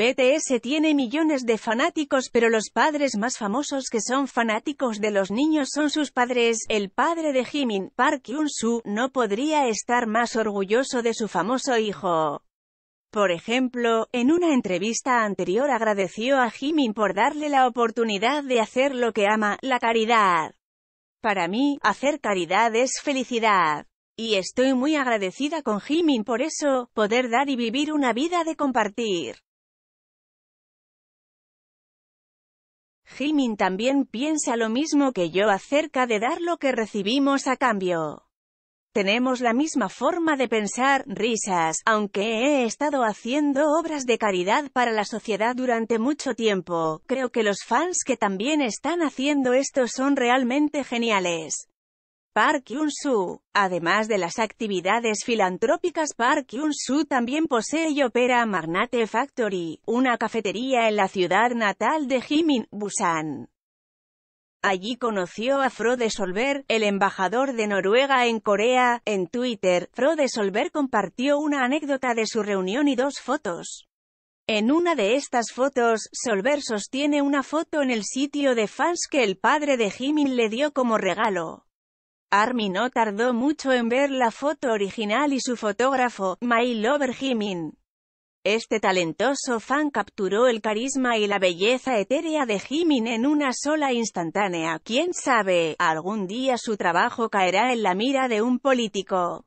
BTS tiene millones de fanáticos pero los padres más famosos que son fanáticos de los niños son sus padres. El padre de Jimin, Park yun soo no podría estar más orgulloso de su famoso hijo. Por ejemplo, en una entrevista anterior agradeció a Jimin por darle la oportunidad de hacer lo que ama, la caridad. Para mí, hacer caridad es felicidad. Y estoy muy agradecida con Jimin por eso, poder dar y vivir una vida de compartir. Jimin también piensa lo mismo que yo acerca de dar lo que recibimos a cambio. Tenemos la misma forma de pensar, risas, aunque he estado haciendo obras de caridad para la sociedad durante mucho tiempo, creo que los fans que también están haciendo esto son realmente geniales. Park Yun-soo. Además de las actividades filantrópicas Park Yun-soo también posee y opera Magnate Factory, una cafetería en la ciudad natal de Jimin, Busan. Allí conoció a Frode Solver, el embajador de Noruega en Corea. En Twitter, Frode Solver compartió una anécdota de su reunión y dos fotos. En una de estas fotos, Solver sostiene una foto en el sitio de fans que el padre de Jimin le dio como regalo. Army no tardó mucho en ver la foto original y su fotógrafo, My Lover Este talentoso fan capturó el carisma y la belleza etérea de Jimin en una sola instantánea. Quién sabe, algún día su trabajo caerá en la mira de un político.